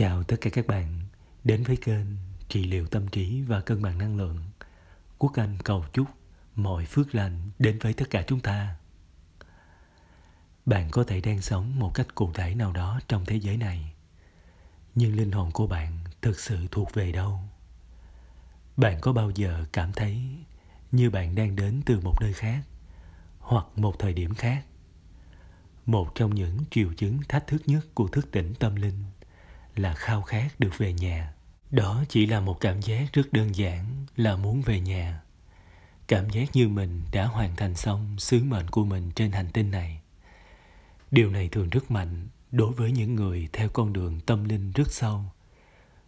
Chào tất cả các bạn đến với kênh trị liệu tâm trí và cân bằng năng lượng. Quốc Anh cầu chúc mọi phước lành đến với tất cả chúng ta. Bạn có thể đang sống một cách cụ thể nào đó trong thế giới này, nhưng linh hồn của bạn thực sự thuộc về đâu? Bạn có bao giờ cảm thấy như bạn đang đến từ một nơi khác hoặc một thời điểm khác? Một trong những triệu chứng thách thức nhất của thức tỉnh tâm linh – là khao khát được về nhà đó chỉ là một cảm giác rất đơn giản là muốn về nhà cảm giác như mình đã hoàn thành xong sứ mệnh của mình trên hành tinh này điều này thường rất mạnh đối với những người theo con đường tâm linh rất sâu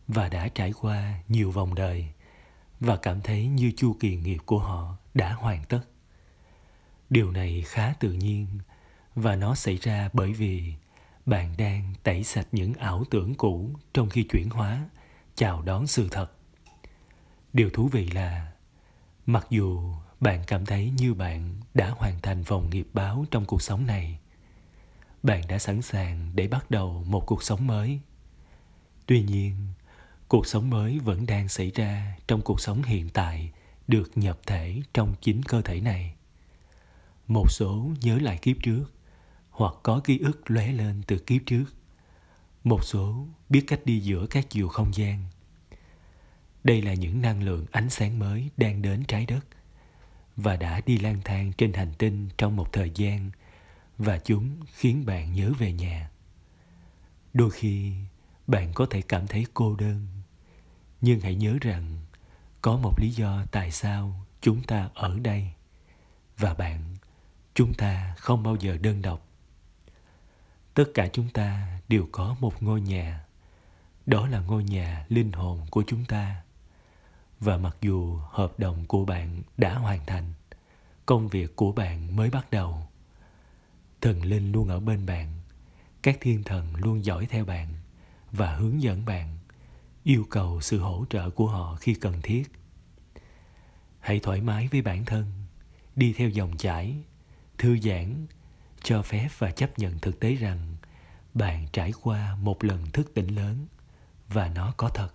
và đã trải qua nhiều vòng đời và cảm thấy như chu kỳ nghiệp của họ đã hoàn tất điều này khá tự nhiên và nó xảy ra bởi vì bạn đang tẩy sạch những ảo tưởng cũ trong khi chuyển hóa chào đón sự thật điều thú vị là mặc dù bạn cảm thấy như bạn đã hoàn thành vòng nghiệp báo trong cuộc sống này bạn đã sẵn sàng để bắt đầu một cuộc sống mới tuy nhiên cuộc sống mới vẫn đang xảy ra trong cuộc sống hiện tại được nhập thể trong chính cơ thể này một số nhớ lại kiếp trước hoặc có ký ức lóe lên từ kiếp trước. Một số biết cách đi giữa các chiều không gian. Đây là những năng lượng ánh sáng mới đang đến trái đất và đã đi lang thang trên hành tinh trong một thời gian và chúng khiến bạn nhớ về nhà. Đôi khi bạn có thể cảm thấy cô đơn, nhưng hãy nhớ rằng có một lý do tại sao chúng ta ở đây và bạn chúng ta không bao giờ đơn độc tất cả chúng ta đều có một ngôi nhà đó là ngôi nhà linh hồn của chúng ta và mặc dù hợp đồng của bạn đã hoàn thành công việc của bạn mới bắt đầu thần linh luôn ở bên bạn các thiên thần luôn dõi theo bạn và hướng dẫn bạn yêu cầu sự hỗ trợ của họ khi cần thiết hãy thoải mái với bản thân đi theo dòng chảy thư giãn cho phép và chấp nhận thực tế rằng bạn trải qua một lần thức tỉnh lớn và nó có thật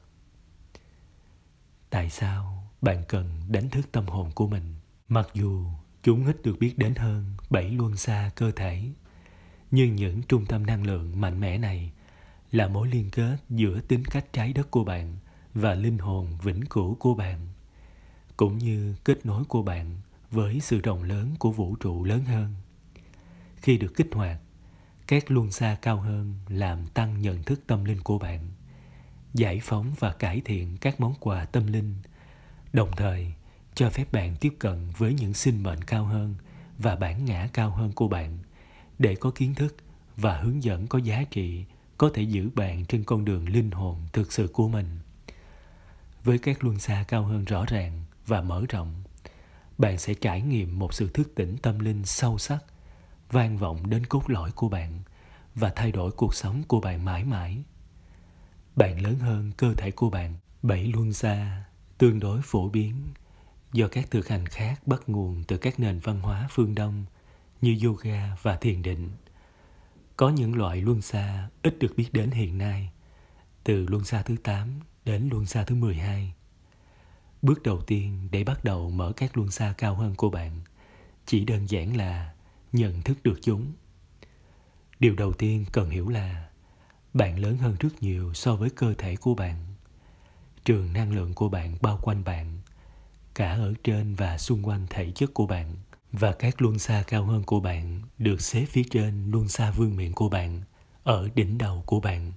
tại sao bạn cần đánh thức tâm hồn của mình mặc dù chúng ít được biết đến hơn bảy luân xa cơ thể nhưng những trung tâm năng lượng mạnh mẽ này là mối liên kết giữa tính cách trái đất của bạn và linh hồn vĩnh cửu của bạn cũng như kết nối của bạn với sự rộng lớn của vũ trụ lớn hơn khi được kích hoạt các luân xa cao hơn làm tăng nhận thức tâm linh của bạn giải phóng và cải thiện các món quà tâm linh đồng thời cho phép bạn tiếp cận với những sinh mệnh cao hơn và bản ngã cao hơn của bạn để có kiến thức và hướng dẫn có giá trị có thể giữ bạn trên con đường linh hồn thực sự của mình với các luân xa cao hơn rõ ràng và mở rộng bạn sẽ trải nghiệm một sự thức tỉnh tâm linh sâu sắc vang vọng đến cốt lõi của bạn và thay đổi cuộc sống của bạn mãi mãi. Bạn lớn hơn cơ thể của bạn, bảy luân xa, tương đối phổ biến do các thực hành khác bắt nguồn từ các nền văn hóa phương Đông như yoga và thiền định. Có những loại luân xa ít được biết đến hiện nay, từ luân xa thứ 8 đến luân xa thứ 12. Bước đầu tiên để bắt đầu mở các luân xa cao hơn của bạn chỉ đơn giản là nhận thức được chúng điều đầu tiên cần hiểu là bạn lớn hơn rất nhiều so với cơ thể của bạn trường năng lượng của bạn bao quanh bạn cả ở trên và xung quanh thể chất của bạn và các luân xa cao hơn của bạn được xếp phía trên luân xa vương miện của bạn ở đỉnh đầu của bạn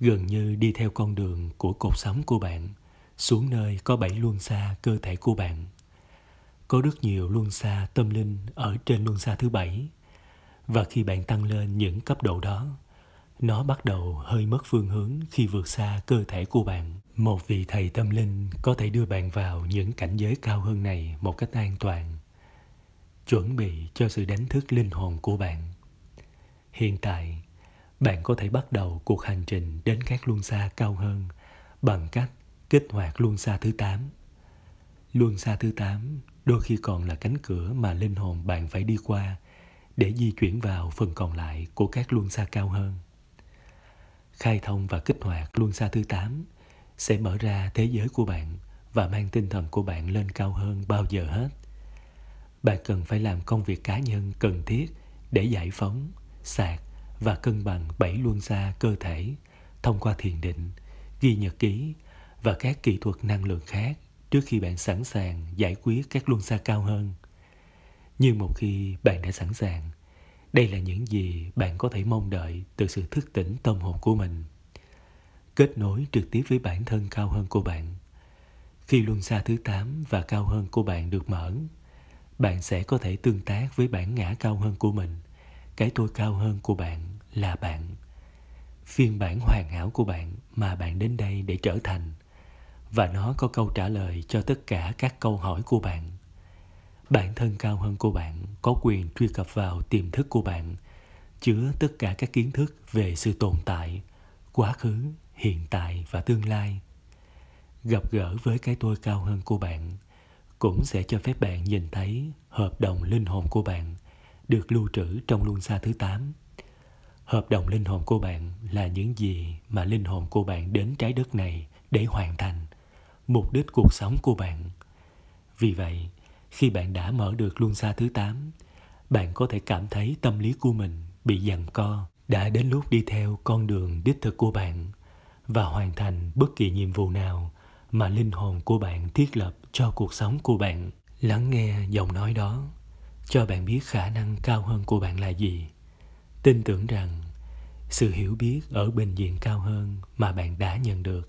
gần như đi theo con đường của cột sống của bạn xuống nơi có bảy luân xa cơ thể của bạn có rất nhiều luân xa tâm linh ở trên luân xa thứ bảy và khi bạn tăng lên những cấp độ đó nó bắt đầu hơi mất phương hướng khi vượt xa cơ thể của bạn một vị thầy tâm linh có thể đưa bạn vào những cảnh giới cao hơn này một cách an toàn chuẩn bị cho sự đánh thức linh hồn của bạn hiện tại bạn có thể bắt đầu cuộc hành trình đến các luân xa cao hơn bằng cách kích hoạt luân xa thứ 8 Luân xa thứ tám đôi khi còn là cánh cửa mà linh hồn bạn phải đi qua để di chuyển vào phần còn lại của các luân xa cao hơn. Khai thông và kích hoạt luân xa thứ tám sẽ mở ra thế giới của bạn và mang tinh thần của bạn lên cao hơn bao giờ hết. Bạn cần phải làm công việc cá nhân cần thiết để giải phóng, sạc và cân bằng bảy luân xa cơ thể thông qua thiền định, ghi nhật ký và các kỹ thuật năng lượng khác – trước khi bạn sẵn sàng giải quyết các luân xa cao hơn nhưng một khi bạn đã sẵn sàng đây là những gì bạn có thể mong đợi từ sự thức tỉnh tâm hồn của mình kết nối trực tiếp với bản thân cao hơn của bạn khi luân xa thứ 8 và cao hơn của bạn được mở bạn sẽ có thể tương tác với bản ngã cao hơn của mình cái tôi cao hơn của bạn là bạn phiên bản hoàn hảo của bạn mà bạn đến đây để trở thành và nó có câu trả lời cho tất cả các câu hỏi của bạn bản thân cao hơn của bạn có quyền truy cập vào tiềm thức của bạn chứa tất cả các kiến thức về sự tồn tại quá khứ hiện tại và tương lai gặp gỡ với cái tôi cao hơn của bạn cũng sẽ cho phép bạn nhìn thấy hợp đồng linh hồn của bạn được lưu trữ trong luân xa thứ 8. Hợp đồng linh hồn của bạn là những gì mà linh hồn của bạn đến trái đất này để hoàn thành mục đích cuộc sống của bạn. Vì vậy, khi bạn đã mở được luân xa thứ 8, bạn có thể cảm thấy tâm lý của mình bị giằng co, đã đến lúc đi theo con đường đích thực của bạn và hoàn thành bất kỳ nhiệm vụ nào mà linh hồn của bạn thiết lập cho cuộc sống của bạn. Lắng nghe giọng nói đó, cho bạn biết khả năng cao hơn của bạn là gì. Tin tưởng rằng sự hiểu biết ở bình diện cao hơn mà bạn đã nhận được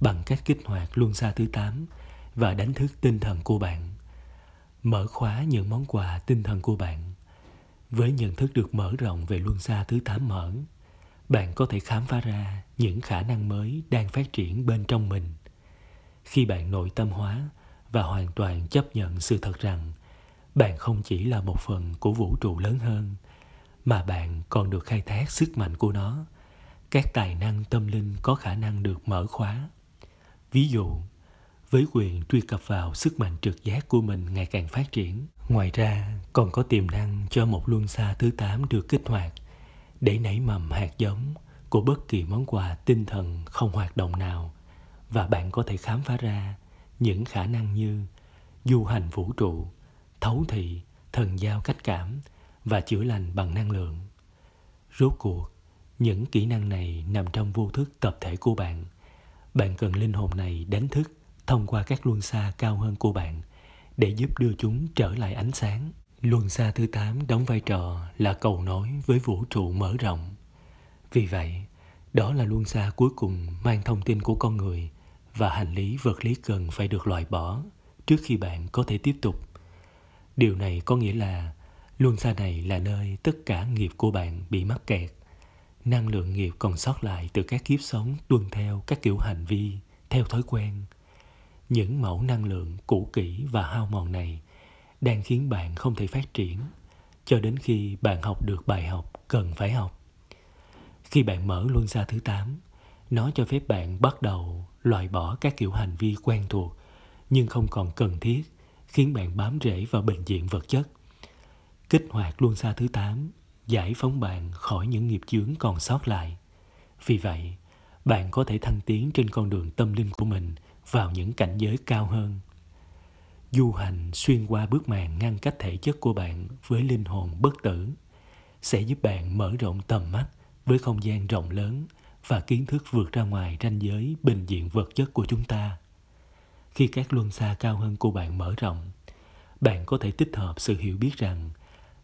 bằng cách kích hoạt luân xa thứ 8 và đánh thức tinh thần của bạn. Mở khóa những món quà tinh thần của bạn. Với nhận thức được mở rộng về luân xa thứ 8 mở, bạn có thể khám phá ra những khả năng mới đang phát triển bên trong mình. Khi bạn nội tâm hóa và hoàn toàn chấp nhận sự thật rằng bạn không chỉ là một phần của vũ trụ lớn hơn mà bạn còn được khai thác sức mạnh của nó các tài năng tâm linh có khả năng được mở khóa Ví dụ, với quyền truy cập vào sức mạnh trực giác của mình ngày càng phát triển, ngoài ra còn có tiềm năng cho một luân xa thứ 8 được kích hoạt để nảy mầm hạt giống của bất kỳ món quà tinh thần không hoạt động nào và bạn có thể khám phá ra những khả năng như du hành vũ trụ, thấu thị, thần giao cách cảm và chữa lành bằng năng lượng. Rốt cuộc, những kỹ năng này nằm trong vô thức tập thể của bạn bạn cần linh hồn này đánh thức thông qua các luân xa cao hơn của bạn để giúp đưa chúng trở lại ánh sáng. Luân xa thứ 8 đóng vai trò là cầu nối với vũ trụ mở rộng. Vì vậy, đó là luân xa cuối cùng mang thông tin của con người và hành lý vật lý cần phải được loại bỏ trước khi bạn có thể tiếp tục. Điều này có nghĩa là luân xa này là nơi tất cả nghiệp của bạn bị mắc kẹt năng lượng nghiệp còn sót lại từ các kiếp sống tuân theo các kiểu hành vi theo thói quen những mẫu năng lượng cũ kỹ và hao mòn này đang khiến bạn không thể phát triển cho đến khi bạn học được bài học cần phải học khi bạn mở luân xa thứ 8, nó cho phép bạn bắt đầu loại bỏ các kiểu hành vi quen thuộc nhưng không còn cần thiết khiến bạn bám rễ vào bệnh viện vật chất. Kích hoạt luân xa thứ 8 giải phóng bạn khỏi những nghiệp chướng còn sót lại. Vì vậy, bạn có thể thăng tiến trên con đường tâm linh của mình vào những cảnh giới cao hơn. Du hành xuyên qua bước màn ngăn cách thể chất của bạn với linh hồn bất tử sẽ giúp bạn mở rộng tầm mắt với không gian rộng lớn và kiến thức vượt ra ngoài ranh giới bình diện vật chất của chúng ta. Khi các luân xa cao hơn của bạn mở rộng, bạn có thể tích hợp sự hiểu biết rằng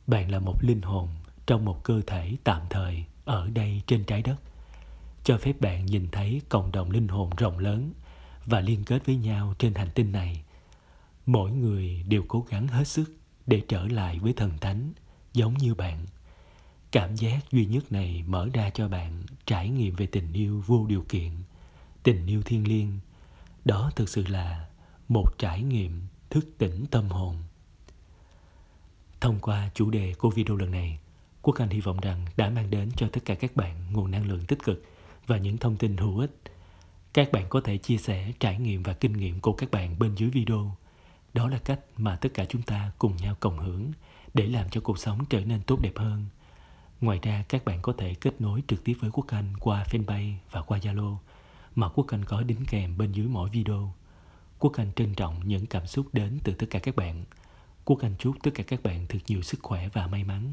bạn là một linh hồn trong một cơ thể tạm thời ở đây trên trái đất cho phép bạn nhìn thấy cộng đồng linh hồn rộng lớn và liên kết với nhau trên hành tinh này mỗi người đều cố gắng hết sức để trở lại với thần thánh giống như bạn cảm giác duy nhất này mở ra cho bạn trải nghiệm về tình yêu vô điều kiện tình yêu thiêng liêng đó thực sự là một trải nghiệm thức tỉnh tâm hồn thông qua chủ đề của video lần này Quốc Anh hy vọng rằng đã mang đến cho tất cả các bạn nguồn năng lượng tích cực và những thông tin hữu ích. Các bạn có thể chia sẻ trải nghiệm và kinh nghiệm của các bạn bên dưới video. Đó là cách mà tất cả chúng ta cùng nhau cộng hưởng để làm cho cuộc sống trở nên tốt đẹp hơn. Ngoài ra, các bạn có thể kết nối trực tiếp với Quốc Anh qua fanpage và qua Zalo mà Quốc Anh có đính kèm bên dưới mỗi video. Quốc Anh trân trọng những cảm xúc đến từ tất cả các bạn. Quốc Anh chúc tất cả các bạn thật nhiều sức khỏe và may mắn